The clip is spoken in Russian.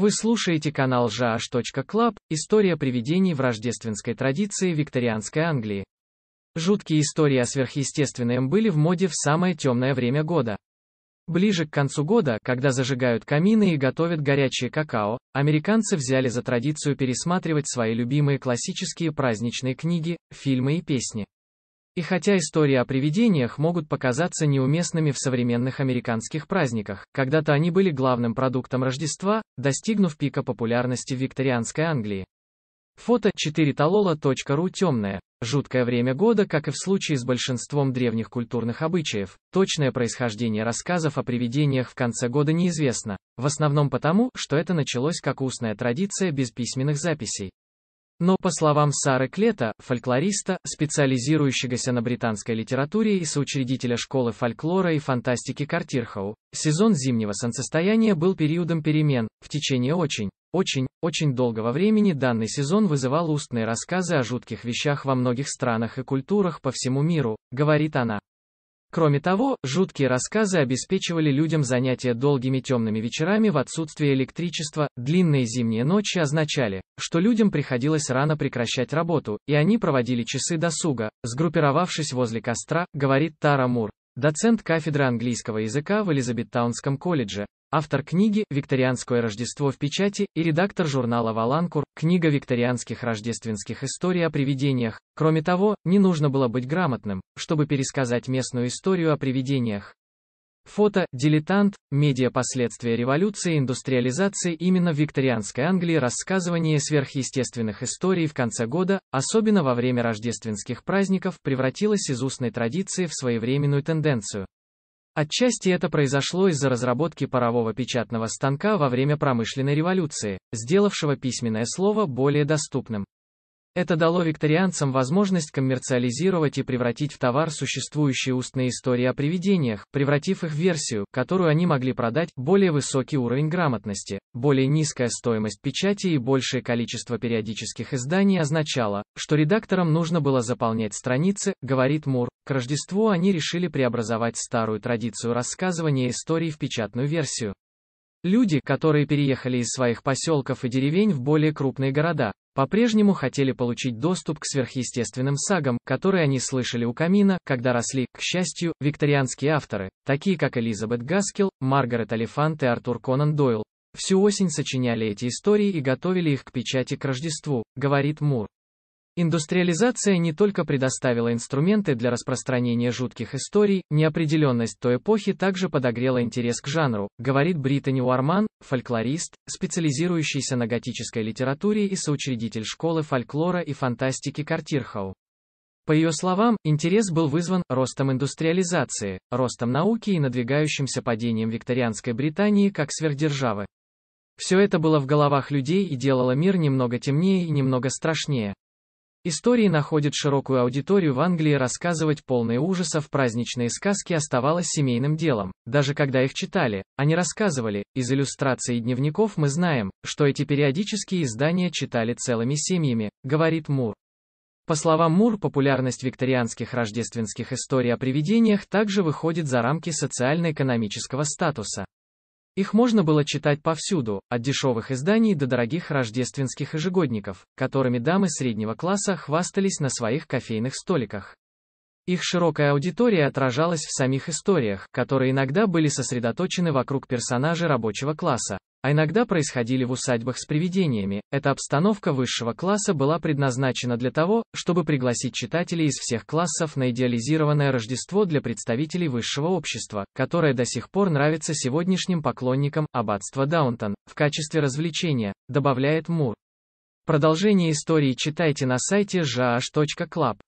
Вы слушаете канал jaash.club, история привидений в рождественской традиции викторианской Англии. Жуткие истории о сверхъестественном были в моде в самое темное время года. Ближе к концу года, когда зажигают камины и готовят горячие какао, американцы взяли за традицию пересматривать свои любимые классические праздничные книги, фильмы и песни. И хотя истории о привидениях могут показаться неуместными в современных американских праздниках, когда-то они были главным продуктом Рождества, достигнув пика популярности в викторианской Англии. Фото 4talola.ru темное. Жуткое время года, как и в случае с большинством древних культурных обычаев, точное происхождение рассказов о привидениях в конце года неизвестно, в основном потому, что это началось как устная традиция без письменных записей. Но, по словам Сары Клета, фольклориста, специализирующегося на британской литературе и соучредителя школы фольклора и фантастики Картирхау, сезон зимнего солнцестояния был периодом перемен. В течение очень, очень, очень долгого времени данный сезон вызывал устные рассказы о жутких вещах во многих странах и культурах по всему миру, говорит она. Кроме того, жуткие рассказы обеспечивали людям занятия долгими темными вечерами в отсутствие электричества, длинные зимние ночи означали, что людям приходилось рано прекращать работу, и они проводили часы досуга, сгруппировавшись возле костра, говорит Тара Мур, доцент кафедры английского языка в Элизабеттаунском колледже, автор книги «Викторианское Рождество в печати» и редактор журнала «Валанкур», книга викторианских рождественских историй о привидениях. Кроме того, не нужно было быть грамотным, чтобы пересказать местную историю о привидениях. Фото, дилетант, медиа последствия революции и индустриализации именно в викторианской Англии рассказывание сверхъестественных историй в конце года, особенно во время рождественских праздников, превратилось из устной традиции в своевременную тенденцию. Отчасти это произошло из-за разработки парового печатного станка во время промышленной революции, сделавшего письменное слово более доступным. Это дало викторианцам возможность коммерциализировать и превратить в товар существующие устные истории о привидениях, превратив их в версию, которую они могли продать, более высокий уровень грамотности, более низкая стоимость печати и большее количество периодических изданий означало, что редакторам нужно было заполнять страницы, говорит Мур. К Рождеству они решили преобразовать старую традицию рассказывания историй в печатную версию. Люди, которые переехали из своих поселков и деревень в более крупные города, по-прежнему хотели получить доступ к сверхъестественным сагам, которые они слышали у камина, когда росли, к счастью, викторианские авторы, такие как Элизабет Гаскел, Маргарет Олифант и Артур Конан Дойл. Всю осень сочиняли эти истории и готовили их к печати к Рождеству, говорит Мур. Индустриализация не только предоставила инструменты для распространения жутких историй, неопределенность той эпохи также подогрела интерес к жанру, говорит Британи Уарман, фольклорист, специализирующийся на готической литературе и соучредитель школы фольклора и фантастики Картирхау. По ее словам, интерес был вызван ростом индустриализации, ростом науки и надвигающимся падением викторианской Британии как сверхдержавы. Все это было в головах людей и делало мир немного темнее и немного страшнее. Истории находят широкую аудиторию в Англии рассказывать полные ужасов праздничные сказки оставалось семейным делом. Даже когда их читали, они рассказывали, из иллюстраций и дневников мы знаем, что эти периодические издания читали целыми семьями, говорит Мур. По словам Мур, популярность викторианских рождественских историй о привидениях также выходит за рамки социально-экономического статуса. Их можно было читать повсюду, от дешевых изданий до дорогих рождественских ежегодников, которыми дамы среднего класса хвастались на своих кофейных столиках. Их широкая аудитория отражалась в самих историях, которые иногда были сосредоточены вокруг персонажей рабочего класса, а иногда происходили в усадьбах с привидениями. Эта обстановка высшего класса была предназначена для того, чтобы пригласить читателей из всех классов на идеализированное Рождество для представителей высшего общества, которое до сих пор нравится сегодняшним поклонникам аббатства Даунтон, в качестве развлечения, добавляет Мур. Продолжение истории читайте на сайте jh.club.